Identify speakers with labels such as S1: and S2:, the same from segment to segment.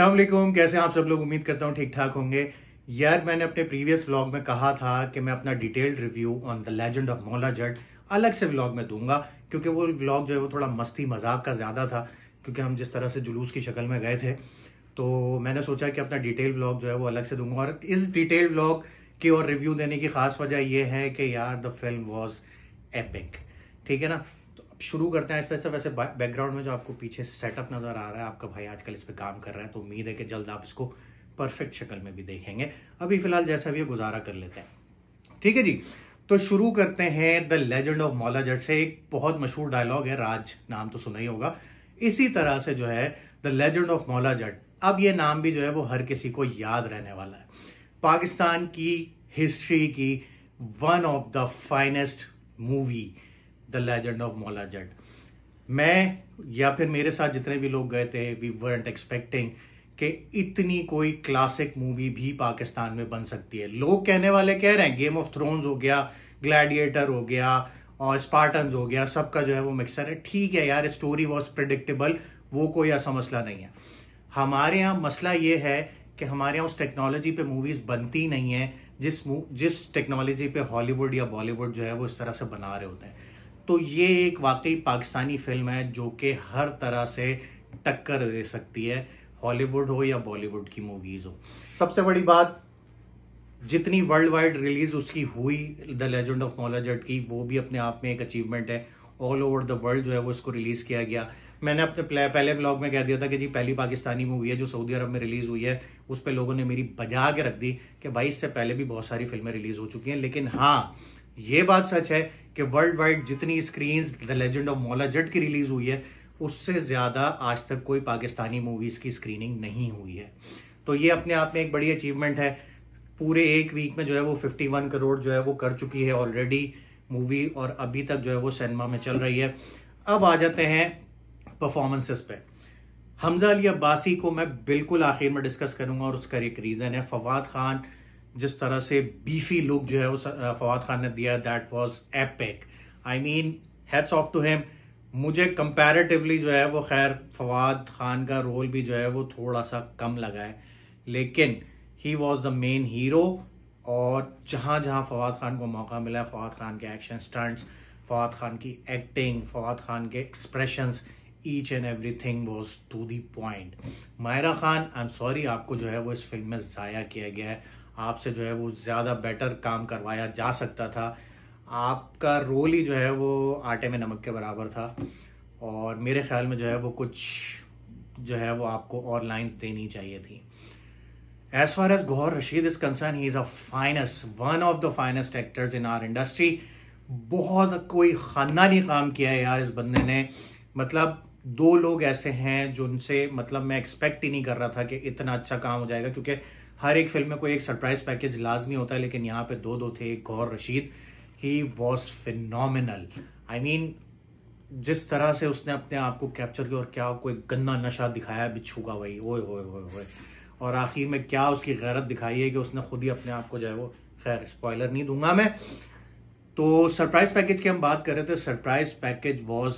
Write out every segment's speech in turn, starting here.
S1: अलैक्म कैसे आप सब लोग उम्मीद करता हूँ ठीक ठाक होंगे यार मैंने अपने प्रीवियस व्लॉग में कहा था कि मैं अपना detailed review on the legend of Maula Jatt अलग से व्लॉग में दूंगा क्योंकि वो व्लॉग जो है वो थोड़ा मस्ती मजाक का ज़्यादा था क्योंकि हम जिस तरह से जुलूस की शक्ल में गए थे तो मैंने सोचा कि अपना डिटेल व्लॉग जो है वो अलग से दूंगा और इस डिटेल व्लॉग की और रिव्यू देने की खास वजह यह है कि यार द फिल्म वॉज एपिक ठीक है ना शुरू करते हैं ऐसे ऐसे वैसे बैकग्राउंड में जो आपको पीछे सेटअप नज़र आ रहा है आपका भाई आजकल इस पर काम कर रहा है तो उम्मीद है कि जल्द आप इसको परफेक्ट शक्ल में भी देखेंगे अभी फिलहाल जैसा भी गुजारा कर लेते हैं ठीक है जी तो शुरू करते हैं द लेजेंड ऑफ मौला जट से एक बहुत मशहूर डायलॉग है राज नाम तो सुना ही होगा इसी तरह से जो है द लेजेंड ऑफ मौला जट अब ये नाम भी जो है वो हर किसी को याद रहने वाला है पाकिस्तान की हिस्ट्री की one of the finest movie the legend of Maula Jatt मैं या फिर मेरे साथ जितने भी लोग गए थे वी वर्ट एक्सपेक्टिंग कि इतनी कोई क्लासिक मूवी भी पाकिस्तान में बन सकती है लोग कहने वाले कह रहे हैं गेम ऑफ थ्रोन्स हो गया ग्लैडिएटर हो गया और स्पार्टन्स हो गया सबका जो है वो मिक्सर है ठीक है यार स्टोरी वॉज प्रडिक्टेबल वो कोई ऐसा मसला नहीं है हमारे यहाँ मसला ये है कि हमारे यहाँ उस टेक्नोलॉजी पे मूवीज बनती नहीं है जिस जिस टेक्नोलॉजी पे हॉलीवुड या बॉलीवुड जो है वो इस तरह से बना रहे होते हैं तो ये एक वाकई पाकिस्तानी फिल्म है जो कि हर तरह से टक्कर दे सकती है हॉलीवुड हो या बॉलीवुड की मूवीज़ हो सबसे बड़ी बात जितनी वर्ल्ड वाइड रिलीज़ उसकी हुई द लेजेंड ऑफ नॉलेज एट की वो भी अपने आप में एक अचीवमेंट है ऑल ओवर द वर्ल्ड जो है वो इसको रिलीज़ किया गया मैंने अपने पहले ब्लॉग में कह दिया था कि जी पहली पाकिस्तानी मूवी है जो सऊदी अरब में रिलीज़ हुई है उस पर लोगों ने मेरी बजा के रख दी कि भाई इससे पहले भी बहुत सारी फिल्में रिलीज़ हो चुकी हैं लेकिन हाँ ये बात सच है कि वर्ल्ड वाइड जितनी screen the legend of Maula Jatt की रिलीज हुई है उससे ज़्यादा आज तक कोई पाकिस्तानी मूवीज़ की स्क्रीनिंग नहीं हुई है तो ये अपने आप में एक बड़ी अचीवमेंट है पूरे एक वीक में जो है वो 51 करोड़ जो है वो कर चुकी है ऑलरेडी मूवी और अभी तक जो है वो सिनेमा में चल रही है अब आ जाते हैं परफॉर्मेंसेस पे हमजा अली अब्बासी को मैं बिल्कुल आखिर में डिस्कस करूंगा और उसका एक रीज़न है फवाद खान जिस तरह से बीफी लुक जो है उस फवाद खान ने दिया that was epic I mean heads off to him मुझे कंपैरेटिवली जो है वो खैर फवाद खान का रोल भी जो है वो थोड़ा सा कम लगा है लेकिन he was the main hero और जहां जहां फवाद खान को मौका मिला फवाद खान के एक्शन स्टंट्स फवाद खान की एक्टिंग फवाद खान के expression each and everything was to the point Maira Khan I am sorry आपको जो है वो इस फिल्म में ज़ाया किया गया है आपसे जो है वो ज़्यादा बेटर काम करवाया जा सकता था आपका रोल ही जो है वो आटे में नमक के बराबर था और मेरे ख्याल में जो है वो कुछ जो है वो आपको और लाइंस देनी चाहिए थी as far as Gohar Rasheed is concern he is a finest one of the finest actors in our industry बहुत कोई ख़ानदानी काम किया है यार इस बंदे ने मतलब दो लोग ऐसे हैं जिनसे मतलब मैं एक्सपेक्ट ही नहीं कर रहा था कि इतना अच्छा काम हो जाएगा क्योंकि हर एक फिल्म में कोई एक सरप्राइज पैकेज लाजमी होता है लेकिन यहाँ पे दो दो थे एक Gohar Rasheed he was phenomenal I mean जिस तरह से उसने अपने आप को कैप्चर किया और क्या कोई गंदा नशा दिखाया बिच्छू का वही ओए ओए ओए ओए और आखिर में क्या उसकी गैरत दिखाई है कि उसने खुद ही अपने आप को जो है वो खैर स्पॉयलर नहीं दूंगा मैं तो सरप्राइज पैकेज की हम बात कर रहे थे surprise package was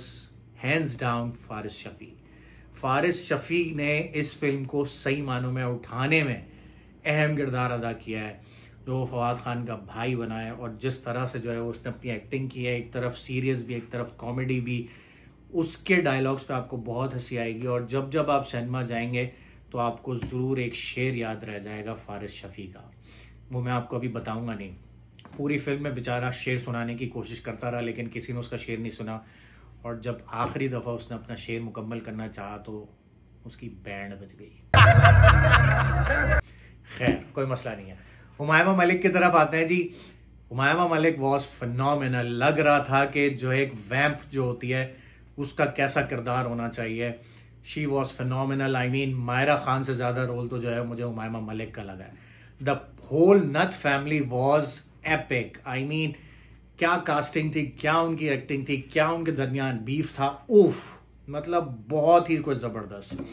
S1: hands down Faris Shafi Faris Shafi ने इस फिल्म को सही मानों में उठाने में अहम किरदार अदा किया है जो तो फवाद खान का भाई बना है और जिस तरह से जो है उसने अपनी एक्टिंग की है एक तरफ सीरियस भी एक तरफ कॉमेडी भी उसके डायलॉग्स पे आपको बहुत हंसी आएगी और जब जब आप सिनेमा जाएंगे तो आपको ज़रूर एक शेर याद रह जाएगा फारिस शफ़ी का वो मैं आपको अभी बताऊंगा नहीं पूरी फिल्म में बेचारा शेर सुनाने की कोशिश करता रहा लेकिन किसी ने उसका शेर नहीं सुना और जब आखिरी दफ़ा उसने अपना शेर मुकम्मल करना चाहा तो उसकी बैंड बच गई खैर कोई मसला नहीं है हुमायमा मलिक की तरफ आते हैं जी हुमायमा मलिक वॉज फिनल लग रहा था कि जो एक वैम्प जो होती है उसका कैसा किरदार होना चाहिए she was phenomenal I mean Maira Khan से ज़्यादा रोल तो जो है मुझे हुमायमा मलिक का लगा है the whole Nath family was epic I mean क्या कास्टिंग थी क्या उनकी एक्टिंग थी क्या उनके दरमियान बीफ था उफ मतलब बहुत ही कुछ ज़बरदस्त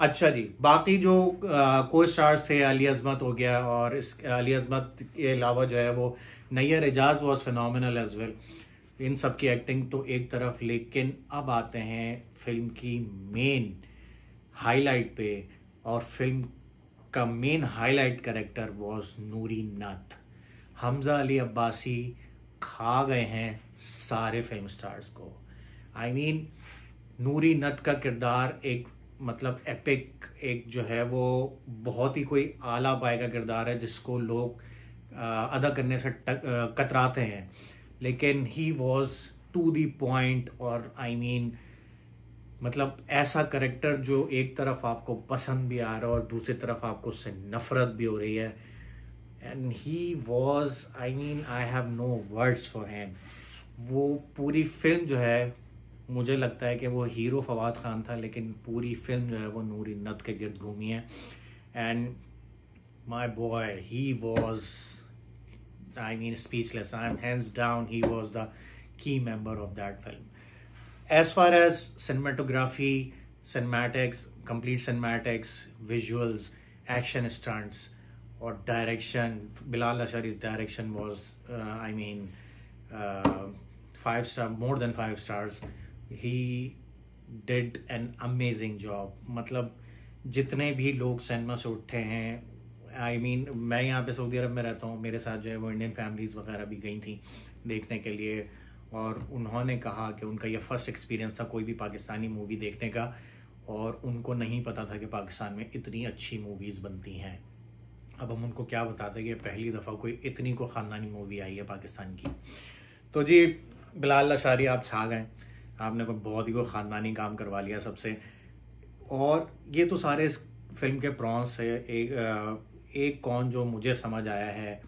S1: अच्छा जी बाकी जो को स्टार्स थे अली अजमत हो गया और इस अली अजमत के अलावा जो है वो Nayyar Ejaz was phenomenal as well इन सब की एक्टिंग तो एक तरफ लेकिन अब आते हैं फिल्म की मेन हाईलाइट पे और फिल्म का main highlight character was Noori Nath Hamza Ali Abbasi खा गए हैं सारे फिल्म स्टार्स को I I mean mean, Noori Nath का किरदार एक मतलब एपिक एक जो है वो बहुत ही कोई आला बाय का किरदार है जिसको लोग अदा करने से कतराते हैं लेकिन he was to the point और आई I मीन mean, मतलब ऐसा करेक्टर जो एक तरफ आपको पसंद भी आ रहा है और दूसरी तरफ आपको उससे नफरत भी हो रही है and he was I mean I have no words for him वो पूरी फिल्म जो है मुझे लगता है कि वो हीरो फवाद खान था लेकिन पूरी फिल्म जो है वो नूरी नद के गिरद घूमी है and my boy he was I mean speechless I am hands down he was the key member of that film as far as cinematography cinematics complete cinematics visuals action stunts और direction Bilal अशर is direction was I mean five star more than five stars he did an amazing job मतलब जितने भी लोग सैनमा से उठे हैं आई I mean mean, मैं यहाँ पे सऊदी अरब में रहता हूँ मेरे साथ जो है वो इंडियन फैमिलीज़ वगैरह भी गई थी देखने के लिए और उन्होंने कहा कि उनका ये फर्स्ट एक्सपीरियंस था कोई भी पाकिस्तानी मूवी देखने का और उनको नहीं पता था कि पाकिस्तान में इतनी अच्छी मूवीज़ बनती हैं अब हम उनको क्या बताते कि पहली दफ़ा कोई इतनी को ख़ानदानी मूवी आई है पाकिस्तान की तो जी बिलाल शारी आप छा गए आपने कोई बहुत ही कोई ख़ानदानी काम करवा लिया सबसे और ये तो सारे इस फिल्म के प्रॉन्स है एक एक कौन जो मुझे समझ आया है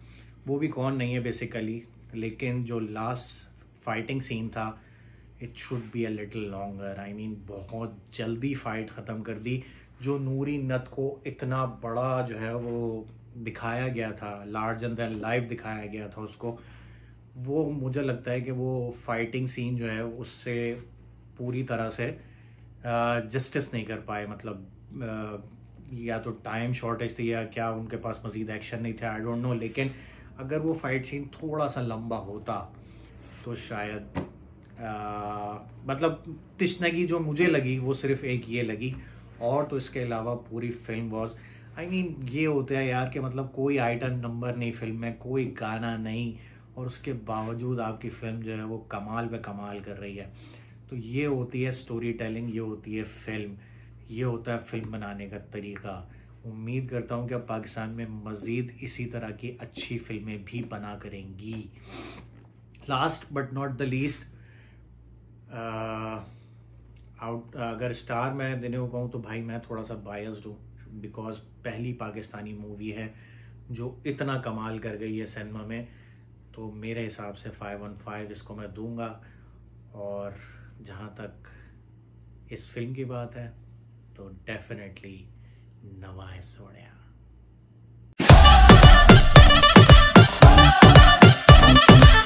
S1: वो भी कौन नहीं है बेसिकली लेकिन जो लास्ट फाइटिंग सीन था it should be a little longer I mean बहुत जल्दी फाइट ख़त्म कर दी जो नूरी नत को इतना बड़ा जो है वो दिखाया गया था लार्ज एंड लाइव दिखाया गया था उसको वो मुझे लगता है कि वो फाइटिंग सीन जो है उससे पूरी तरह से जस्टिस नहीं कर पाए मतलब या तो टाइम शॉर्टेज थी या क्या उनके पास मजीद एक्शन नहीं था आई डोंट नो लेकिन अगर वो फाइट सीन थोड़ा सा लंबा होता तो शायद आ, मतलब तिश्नगी जो मुझे लगी वो सिर्फ एक ये लगी और तो इसके अलावा पूरी फिल्म वॉज आई मीन ये होता है यार कि मतलब कोई आइटम नंबर नहीं फिल्म में कोई गाना नहीं और उसके बावजूद आपकी फिल्म जो है वो कमाल पे कमाल कर रही है तो ये होती है स्टोरी टेलिंग ये होती है फिल्म ये होता है फिल्म बनाने का तरीका उम्मीद करता हूँ कि अब पाकिस्तान में मज़ीद इसी तरह की अच्छी फिल्में भी बना करेंगी last but not the least out अगर स्टार मैं देने को कहूँ तो भाई मैं थोड़ा सा बायस्ड हूँ बिकॉज पहली पाकिस्तानी मूवी है जो इतना कमाल कर गई है सिनेमा में तो मेरे हिसाब से फाइव वन फाइव इसको मैं दूंगा और जहाँ तक इस फिल्म की बात है तो डेफिनेटली नवाए सोनिया